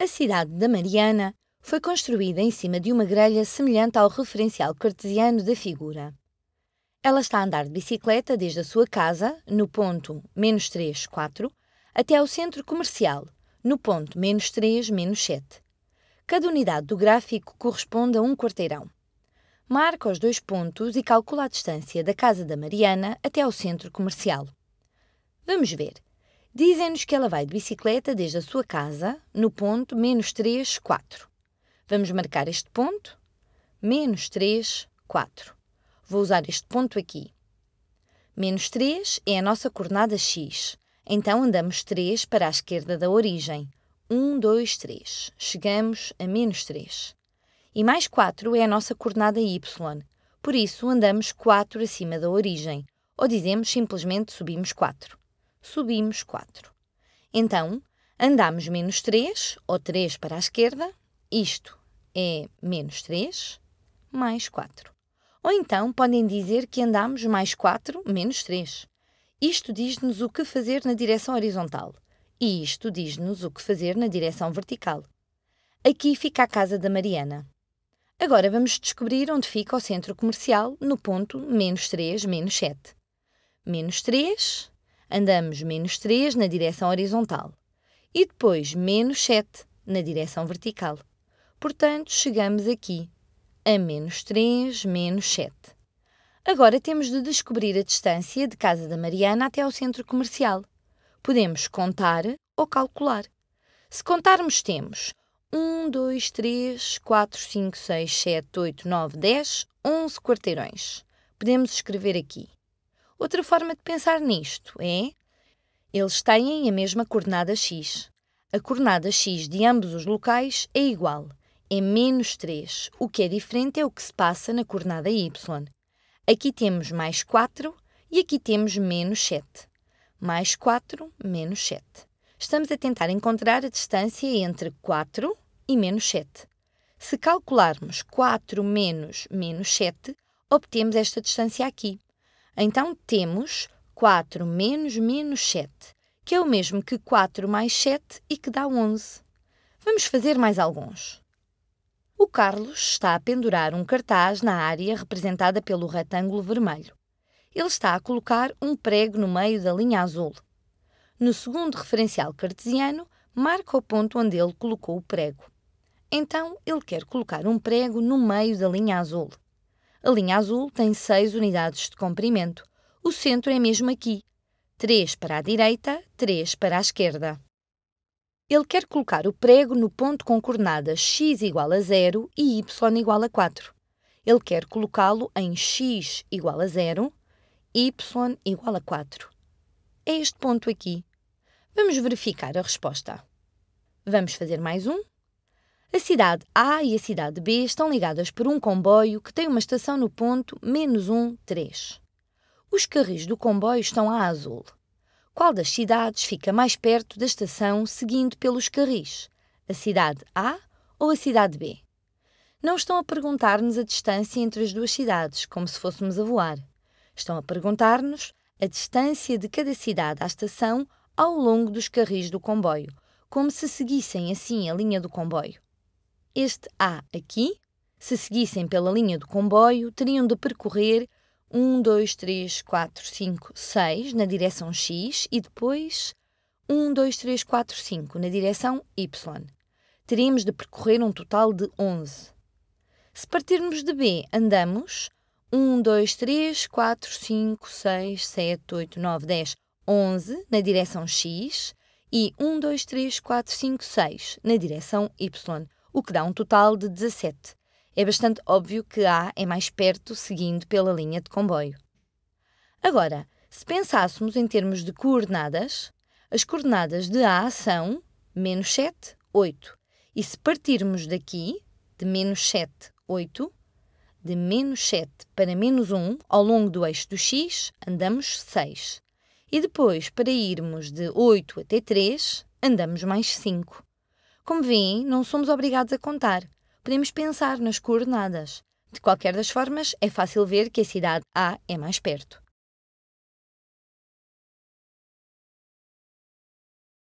A cidade da Mariana foi construída em cima de uma grelha semelhante ao referencial cartesiano da figura. Ela está a andar de bicicleta desde a sua casa, no ponto menos 3, 4, até ao centro comercial, no ponto menos 3, menos 7. Cada unidade do gráfico corresponde a um quarteirão. Marca os dois pontos e calcula a distância da casa da Mariana até ao centro comercial. Vamos ver. Dizem-nos que ela vai de bicicleta desde a sua casa, no ponto menos 3, 4. Vamos marcar este ponto, menos 3, 4. Vou usar este ponto aqui. Menos 3 é a nossa coordenada x, então andamos 3 para a esquerda da origem. 1, 2, 3. Chegamos a menos 3. E mais 4 é a nossa coordenada y, por isso andamos 4 acima da origem, ou dizemos simplesmente subimos 4 subimos 4. Então, andamos menos 3, ou 3 para a esquerda, isto é menos 3, mais 4. Ou então podem dizer que andamos mais 4 menos 3. Isto diz-nos o que fazer na direção horizontal e isto diz-nos o que fazer na direção vertical. Aqui fica a casa da Mariana. Agora vamos descobrir onde fica o centro comercial no ponto menos 3, menos 7. Menos 3, andamos menos 3 na direção horizontal e depois menos 7 na direção vertical. Portanto, chegamos aqui a menos 3 menos 7. Agora temos de descobrir a distância de casa da Mariana até ao centro comercial. Podemos contar ou calcular. Se contarmos, temos 1, 2, 3, 4, 5, 6, 7, 8, 9, 10, 11 quarteirões. Podemos escrever aqui Outra forma de pensar nisto é: eles têm a mesma coordenada x. A coordenada x de ambos os locais é igual, é menos 3. O que é diferente é o que se passa na coordenada y. Aqui temos mais 4 e aqui temos menos 7. Mais 4, menos 7. Estamos a tentar encontrar a distância entre 4 e menos 7. Se calcularmos 4 menos menos 7, obtemos esta distância aqui. Então temos 4 menos menos 7, que é o mesmo que 4 mais 7 e que dá 11. Vamos fazer mais alguns. O Carlos está a pendurar um cartaz na área representada pelo retângulo vermelho. Ele está a colocar um prego no meio da linha azul. No segundo referencial cartesiano, marca o ponto onde ele colocou o prego. Então, ele quer colocar um prego no meio da linha azul. A linha azul tem seis unidades de comprimento. O centro é mesmo aqui. Três para a direita, três para a esquerda. Ele quer colocar o prego no ponto com coordenadas x igual a 0 e y igual a 4. Ele quer colocá-lo em x igual a 0, y igual a 4. É este ponto aqui. Vamos verificar a resposta. Vamos fazer mais um. A cidade A e a cidade B estão ligadas por um comboio que tem uma estação no ponto menos 1, 3. Os carris do comboio estão a azul. Qual das cidades fica mais perto da estação seguindo pelos carris? A cidade A ou a cidade B? Não estão a perguntar-nos a distância entre as duas cidades, como se fôssemos a voar. Estão a perguntar-nos a distância de cada cidade à estação ao longo dos carris do comboio, como se seguissem assim a linha do comboio este A aqui, se seguissem pela linha do comboio, teriam de percorrer 1, 2, 3, 4, 5, 6 na direção X e depois 1, 2, 3, 4, 5 na direção Y. Teríamos de percorrer um total de 11. Se partirmos de B, andamos 1, 2, 3, 4, 5, 6, 7, 8, 9, 10, 11 na direção X e 1, 2, 3, 4, 5, 6 na direção Y o que dá um total de 17. É bastante óbvio que A é mais perto seguindo pela linha de comboio. Agora, se pensássemos em termos de coordenadas, as coordenadas de A são menos 7, 8. E se partirmos daqui, de menos 7, 8, de menos 7 para menos 1, ao longo do eixo do x, andamos 6. E depois, para irmos de 8 até 3, andamos mais 5. Como veem, não somos obrigados a contar. Podemos pensar nas coordenadas. De qualquer das formas, é fácil ver que a cidade A é mais perto.